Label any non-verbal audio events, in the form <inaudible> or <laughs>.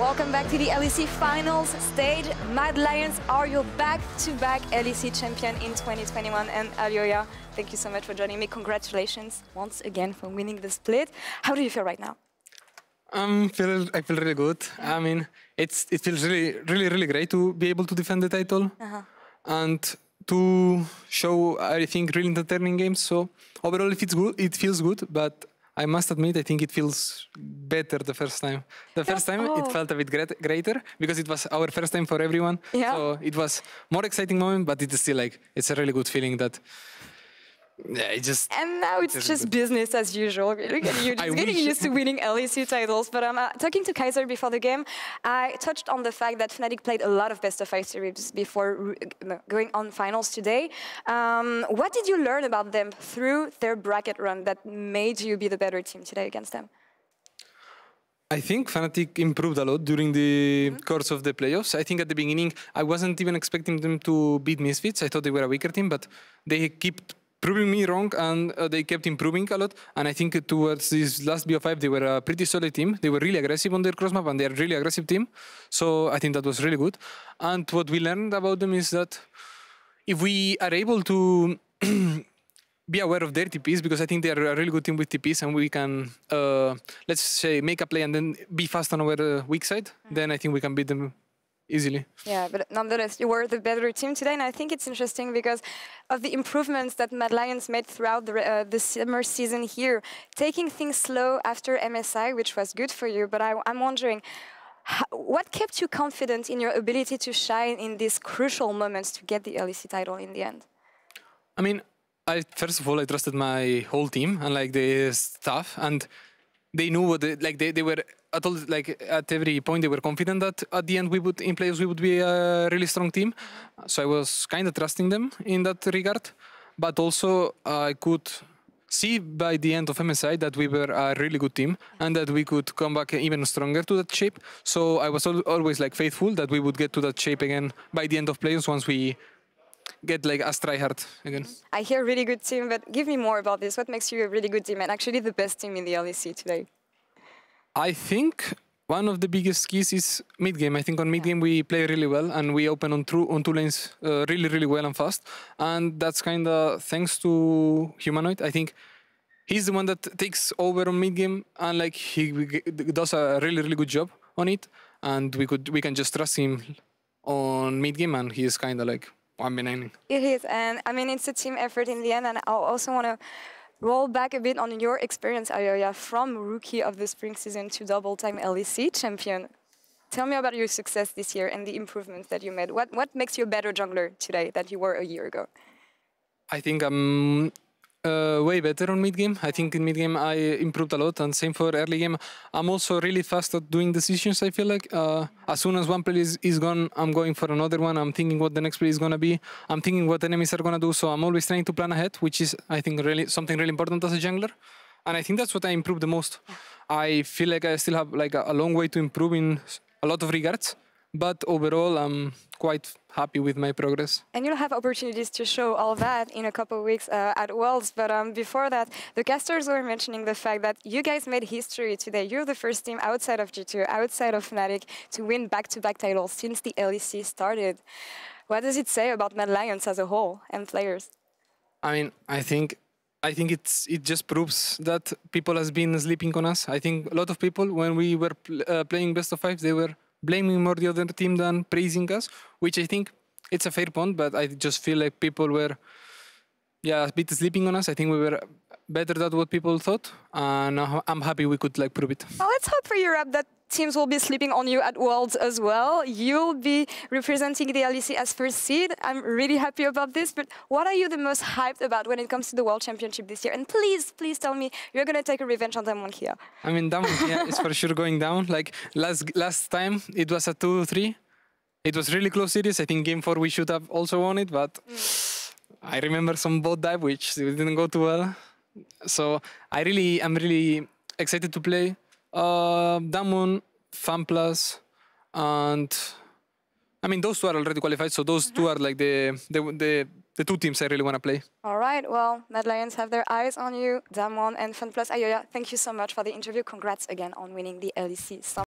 Welcome back to the LEC Finals stage. Mad Lions are your back-to-back -back LEC champion in 2021. And Alioya, thank you so much for joining me. Congratulations once again for winning the split. How do you feel right now? Um, feel, I feel really good. Yeah. I mean, it's it feels really, really, really great to be able to defend the title uh -huh. and to show, I think, really entertaining games. So overall, it feels good. It feels good, but I must admit, I think it feels better the first time. The first time oh. it felt a bit greater because it was our first time for everyone. Yeah. So it was more exciting moment, but it's still like it's a really good feeling that yeah, it just and now it's just business as usual. Look at <laughs> you, just getting used to winning LEC <laughs> titles. But I'm um, uh, talking to Kaiser before the game. I touched on the fact that Fnatic played a lot of best of five series before uh, going on finals today. Um, what did you learn about them through their bracket run that made you be the better team today against them? I think Fnatic improved a lot during the mm -hmm. course of the playoffs. I think at the beginning, I wasn't even expecting them to beat Misfits. I thought they were a weaker team, but they kept proving me wrong, and uh, they kept improving a lot. And I think towards this last BO5, they were a pretty solid team. They were really aggressive on their cross map, and they're a really aggressive team. So I think that was really good. And what we learned about them is that if we are able to <clears throat> be aware of their TPs, because I think they are a really good team with TPs, and we can, uh, let's say, make a play and then be fast on our uh, weak side, mm -hmm. then I think we can beat them easily. Yeah, but nonetheless, you were the better team today, and I think it's interesting because of the improvements that Mad Lions made throughout the, uh, the summer season here, taking things slow after MSI, which was good for you. But I, I'm wondering, what kept you confident in your ability to shine in these crucial moments to get the LEC title in the end? I mean, I first of all I trusted my whole team and like the staff, and they knew what they, like they, they were at all like at every point they were confident that at the end we would in players we would be a really strong team so i was kind of trusting them in that regard but also i could see by the end of msi that we were a really good team and that we could come back even stronger to that shape so i was al always like faithful that we would get to that shape again by the end of playoffs once we get like as try hard again. I hear really good team, but give me more about this. What makes you a really good team and actually the best team in the LEC today? I think one of the biggest keys is mid game. I think on mid game we play really well and we open on, through, on two lanes uh, really, really well and fast. And that's kind of thanks to Humanoid. I think he's the one that takes over on mid game and like he does a really, really good job on it. And we could we can just trust him on mid game and he's kind of like one behind. It is, and I mean it's a team effort in the end. And I also want to roll back a bit on your experience, Ayoya, from rookie of the spring season to double-time LEC champion. Tell me about your success this year and the improvements that you made. What, what makes you a better jungler today than you were a year ago? I think I'm um, uh, way better on mid game. I think in mid game I improved a lot, and same for early game. I'm also really fast at doing decisions. I feel like uh, as soon as one play is, is, gone, I'm going for another one. I'm thinking what the next play is gonna be. I'm thinking what enemies are gonna do. So I'm always trying to plan ahead, which is I think really something really important as a jungler, and I think that's what I improved the most. I feel like I still have like a, a long way to improve in a lot of regards. But overall, I'm quite happy with my progress. And you'll have opportunities to show all that in a couple of weeks uh, at Worlds. But um, before that, the casters were mentioning the fact that you guys made history today. You're the first team outside of G2, outside of Fnatic, to win back-to-back -back titles since the LEC started. What does it say about Mad Lions as a whole and players? I mean, I think I think it's it just proves that people has been sleeping on us. I think a lot of people when we were pl uh, playing best of five, they were blaming more the other team than praising us, which I think it's a fair point, but I just feel like people were yeah, a bit sleeping on us. I think we were better than what people thought, and I'm happy we could like prove it. Well, let's hope for Europe that teams will be sleeping on you at Worlds as well. You'll be representing the LEC as first seed. I'm really happy about this, but what are you the most hyped about when it comes to the World Championship this year? And please, please tell me you're going to take a revenge on Damwon here. I mean, Damwon here is for sure going down. Like last, last time, it was a 2-3. It was really close series. I think game 4 we should have also won it, but... Mm. I remember some boat dive which didn't go too well. So I really, am really excited to play uh, Damun, and I mean those two are already qualified. So those mm -hmm. two mm-hmm. are like the, the the the, two teams I really want to play. All right. Well, Mad Lions have their eyes on you, Damon and Funplus Ayoya. Thank you so much for the interview. Congrats again on winning the LEC.